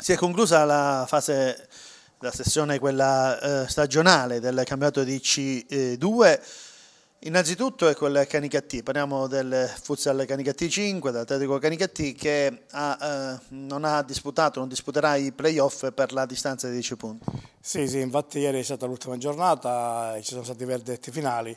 si è conclusa la fase, la sessione quella eh, stagionale del campionato di C2. Innanzitutto è quella Canicattì, parliamo del futsal Canicattì 5, dell'Atletico Canicattì che ha, eh, non ha disputato, non disputerà i playoff per la distanza di 10 punti. Sì, sì, infatti ieri è stata l'ultima giornata, ci sono stati i verdetti finali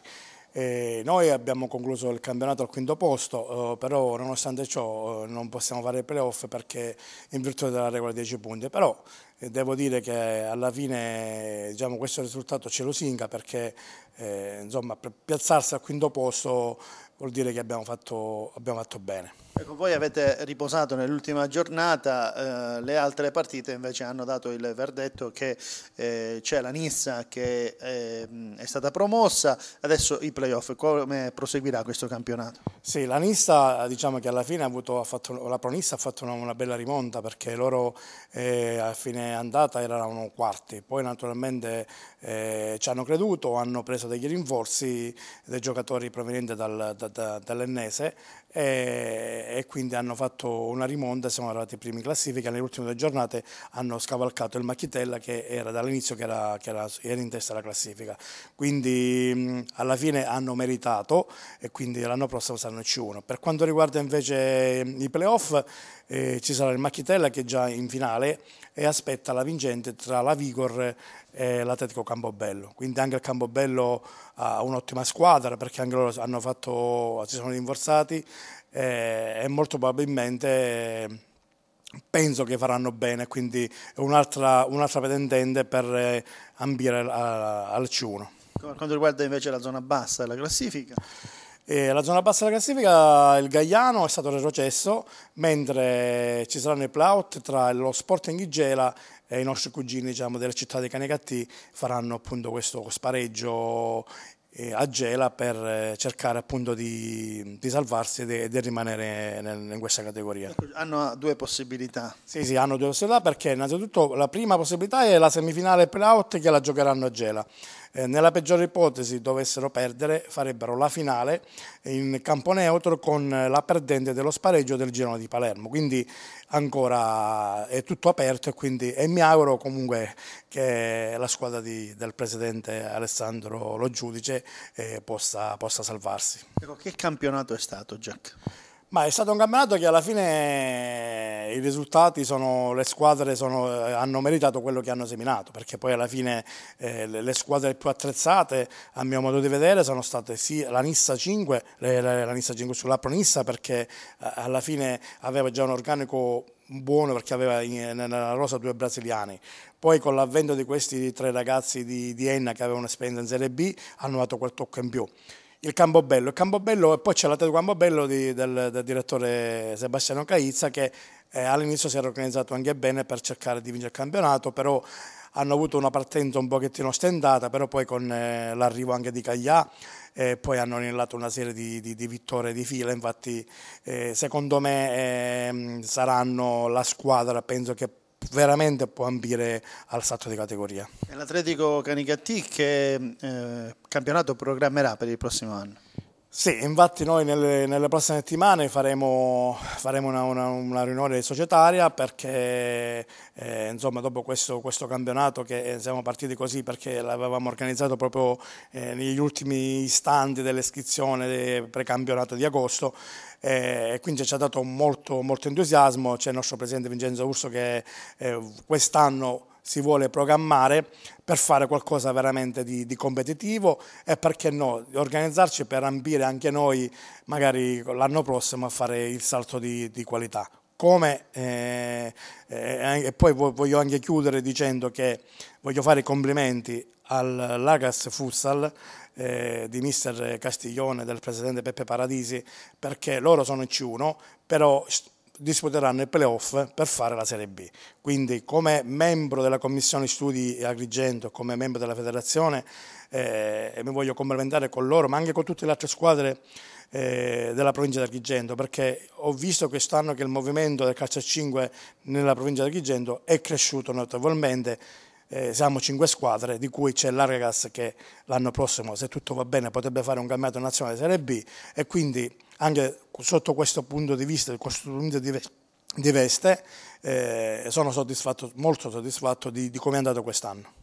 e noi abbiamo concluso il campionato al quinto posto, eh, però nonostante ciò eh, non possiamo fare i playoff perché in virtù della regola 10 punti. Però eh, devo dire che alla fine diciamo, questo risultato ce lo singa perché eh, insomma, per piazzarsi al quinto posto vuol dire che abbiamo fatto, abbiamo fatto bene. Ecco, voi avete riposato nell'ultima giornata, eh, le altre partite invece hanno dato il verdetto che eh, c'è la Nissa che eh, è stata promossa, adesso i playoff, come proseguirà questo campionato? Sì, la Nissa diciamo che alla fine ha, avuto, ha fatto, la Pronissa ha fatto una, una bella rimonta perché loro eh, a fine andata erano quarti, poi naturalmente eh, ci hanno creduto, hanno preso degli rinforzi dei giocatori provenienti dal, da, da, dall'Ennese e e quindi hanno fatto una rimonta, siamo arrivati ai primi in classifica, nelle ultime due giornate hanno scavalcato il Macchitella che era dall'inizio che, era, che era, era, in testa alla classifica, quindi alla fine hanno meritato e quindi l'anno prossimo saranno C1. Per quanto riguarda invece i playoff eh, ci sarà il Macchitella che è già in finale e aspetta la vincente tra la Vigor e l'Atletico Campobello. Quindi anche il Campobello ha un'ottima squadra perché anche loro fatto, si sono rinforzati e, molto probabilmente penso che faranno bene, quindi è un'altra, un'altra pretendente per eh, ambire al Ciuno. Per quanto riguarda invece la zona bassa della classifica? E la zona bassa della classifica, il Gagliano è stato retrocesso, mentre ci saranno i playout tra lo Sporting Igela e i nostri cugini diciamo, della città dei Canegattì faranno appunto questo spareggio eh, a Gela per eh, cercare appunto di, di salvarsi e di, rimanere in questa categoria. Ecco, hanno due possibilità. Sì, sì, hanno due possibilità perché innanzitutto la prima possibilità è la semifinale playout che la giocheranno a Gela. Eh, nella peggiore ipotesi dovessero perdere, farebbero la finale in campo neutro con la perdente dello spareggio del girone di Palermo. Quindi ancora eh, è tutto aperto e, quindi, e mi auguro comunque che la squadra di, del presidente Alessandro Lo Giudice eh, possa, possa, salvarsi. Ecco, che campionato è stato, Jack? Ma è stato un campionato che alla fine i risultati sono, le squadre sono, eh, hanno meritato quello che hanno seminato, perché poi alla fine eh, le squadre più attrezzate, a mio modo di vedere, sono state sì la Nissa 5, la, la Nissa 5 sull'Apro Nissa, perché eh, alla fine aveva già un organico buono perché aveva nella rosa due brasiliani. Poi con l'avvento di questi tre ragazzi di, di Enna che avevano esperienza in Serie B hanno dato quel tocco in più il Cambobello. Il Cambobello e poi c'è l'Atletico Cambobello di, del, del, direttore Sebastiano Caizza che eh, all'inizio si era organizzato anche bene per cercare di vincere il campionato, però hanno avuto una partenza un pochettino stendata, però poi con eh, l'arrivo anche di Caglià eh, poi hanno annellato una serie di, di, di, vittorie di fila, infatti eh, secondo me ehm, saranno la squadra, penso che veramente può ambire al salto di categoria. E L'Atletico Canicattì che eh, campionato programmerà per il prossimo anno? Sì, infatti noi nelle, nelle prossime settimane faremo, faremo una, una, una, riunione societaria perché eh, insomma, dopo questo, questo, campionato che eh, siamo partiti così perché l'avevamo organizzato proprio eh, negli ultimi istanti dell'iscrizione del precampionato di agosto eh, e quindi ci ha dato molto, molto entusiasmo, c'è il nostro presidente Vincenzo Urso che eh, quest'anno si vuole programmare per fare qualcosa veramente di, di, competitivo e perché no, organizzarci per ambire anche noi magari l'anno prossimo a fare il salto di, di qualità. Come, eh, eh e poi voglio anche chiudere dicendo che voglio fare i complimenti all'Agas Futsal eh, di mister Castiglione, del presidente Peppe Paradisi, perché loro sono il C1, però disputeranno i playoff per fare la Serie B. Quindi come membro della Commissione Studi Agrigento, come membro della federazione, eh, mi voglio complimentare con loro, ma anche con tutte le altre squadre eh, della provincia di Agrigento, perché ho visto quest'anno che il movimento del calcio a 5 nella provincia di Agrigento è cresciuto notevolmente eh, siamo cinque squadre, di cui c'è l'Argas che l'anno prossimo, se tutto va bene, potrebbe fare un campionato nazionale Serie B e quindi anche sotto questo punto di vista, questo punto di vista di veste, eh, sono soddisfatto, molto soddisfatto di, di come è andato quest'anno.